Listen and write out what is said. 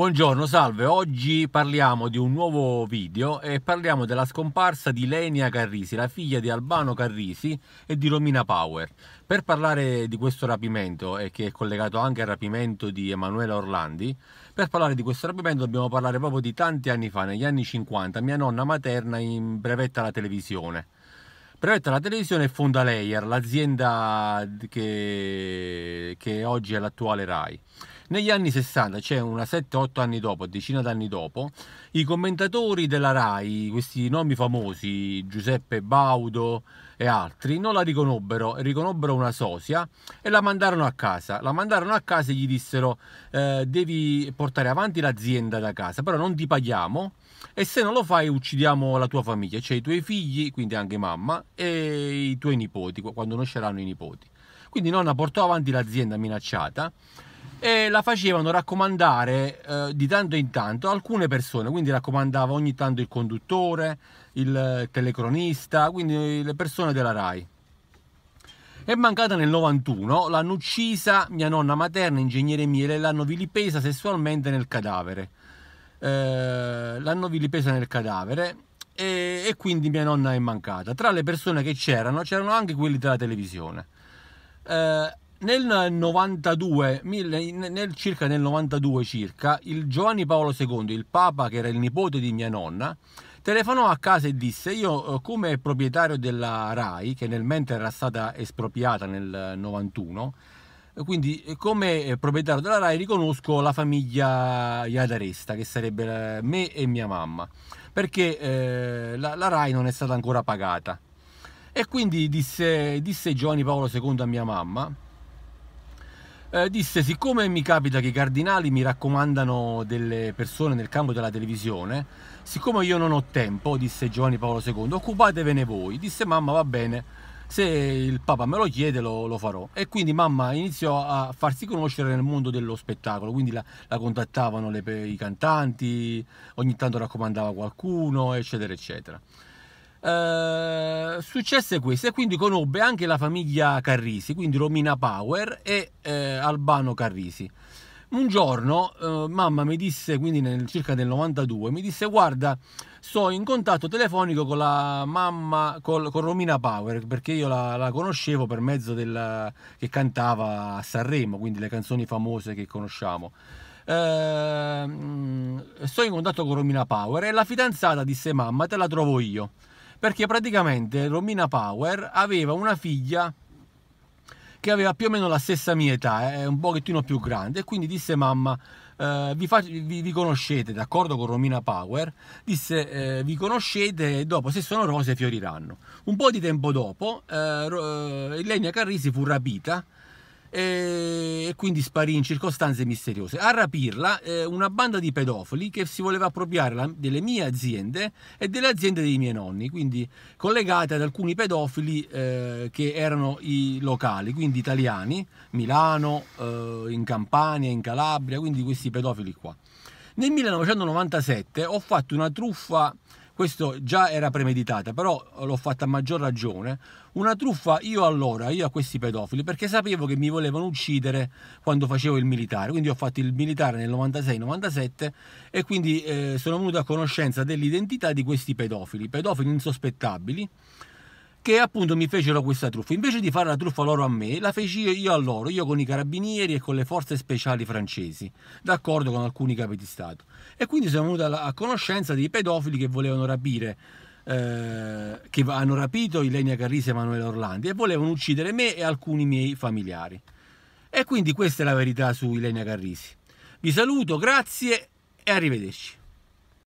Buongiorno, salve. Oggi parliamo di un nuovo video e parliamo della scomparsa di Lenia Carrisi, la figlia di Albano Carrisi e di Romina Power. Per parlare di questo rapimento, e che è collegato anche al rapimento di Emanuela Orlandi, per parlare di questo rapimento dobbiamo parlare proprio di tanti anni fa, negli anni 50, mia nonna materna in brevetta la televisione. Brevetta la televisione e fonda Layer, l'azienda che, che oggi è l'attuale RAI. Negli anni 60, cioè una 7-8 anni dopo, decina d'anni dopo, i commentatori della RAI, questi nomi famosi, Giuseppe Baudo e altri, non la riconobbero, riconobbero una sosia e la mandarono a casa. La mandarono a casa e gli dissero eh, devi portare avanti l'azienda da casa, però non ti paghiamo e se non lo fai uccidiamo la tua famiglia, cioè i tuoi figli, quindi anche mamma, e i tuoi nipoti, quando nasceranno i nipoti. Quindi nonna portò avanti l'azienda minacciata e la facevano raccomandare eh, di tanto in tanto alcune persone, quindi raccomandava ogni tanto il conduttore, il telecronista, quindi le persone della RAI. È mancata nel 91, l'hanno uccisa mia nonna materna, ingegnere Miele, e l'hanno vilipesa sessualmente nel cadavere. Eh, l'hanno vilipesa nel cadavere e, e, quindi mia nonna è mancata. Tra le persone che c'erano c'erano anche quelli della televisione. Eh, nel 92, nel, circa nel 92 circa, il Giovanni Paolo II, il Papa che era il nipote di mia nonna, telefonò a casa e disse io eh, come proprietario della RAI, che nel mente era stata espropriata nel 91, eh, quindi eh, come proprietario della RAI riconosco la famiglia Iadaresta, che sarebbe me e mia mamma, perché eh, la, la RAI non è stata ancora pagata. E quindi disse, disse Giovanni Paolo II a mia mamma, eh, disse siccome mi capita che i cardinali mi raccomandano delle persone nel campo della televisione, siccome io non ho tempo, disse Giovanni Paolo II, occupatevene voi, disse mamma va bene, se il Papa me lo chiede lo, lo, farò. E quindi mamma iniziò a farsi conoscere nel mondo dello spettacolo, quindi la, la contattavano le, i cantanti, ogni tanto raccomandava qualcuno, eccetera, eccetera. Eh, successe questo e quindi conobbe anche la famiglia Carrisi, quindi Romina Power e eh, Albano Carrisi. Un giorno eh, mamma mi disse, quindi nel, circa nel 92, mi disse guarda, sto in contatto telefonico con la mamma, col, con Romina Power, perché io la, la conoscevo per mezzo del che cantava a Sanremo, quindi le canzoni famose che conosciamo. Eh, mm, sto in contatto con Romina Power e la fidanzata disse mamma, te la trovo io perché praticamente Romina Power aveva una figlia che aveva più o meno la stessa mia età, eh, è eh, un pochettino più grande, e quindi disse mamma, eh, vi, vi, vi, conoscete, d'accordo con Romina Power? Disse, eh, vi conoscete e dopo se sono rose fioriranno. Un po' di tempo dopo, eh, Ilenia eh, Carrisi fu rapita eh, e quindi sparì in circostanze misteriose. A rapirla eh, una banda di pedofili che si voleva appropriare la, delle mie aziende e delle aziende dei miei nonni, quindi collegate ad alcuni pedofili eh, che erano i locali, quindi italiani, Milano, eh, in Campania, in Calabria, quindi questi pedofili qua. Nel 1997 ho fatto una truffa questo già era premeditata, però l'ho fatta a maggior ragione, una truffa io allora, io a questi pedofili, perché sapevo che mi volevano uccidere quando facevo il militare, quindi ho fatto il militare nel 96-97 e quindi eh, sono venuto a conoscenza dell'identità di questi pedofili, pedofili insospettabili, che appunto mi fecero questa truffa. Invece di fare la truffa loro a me, la feci io a loro, io con i carabinieri e con le forze speciali francesi, d'accordo con alcuni capi di Stato. E quindi sono venuto a conoscenza dei pedofili che volevano rapire eh, che hanno rapito Ilenia Carrisi e Emanuele Orlandi e volevano uccidere me e alcuni miei familiari. E quindi questa è la verità su Ilenia Carrisi. Vi saluto, grazie e arrivederci.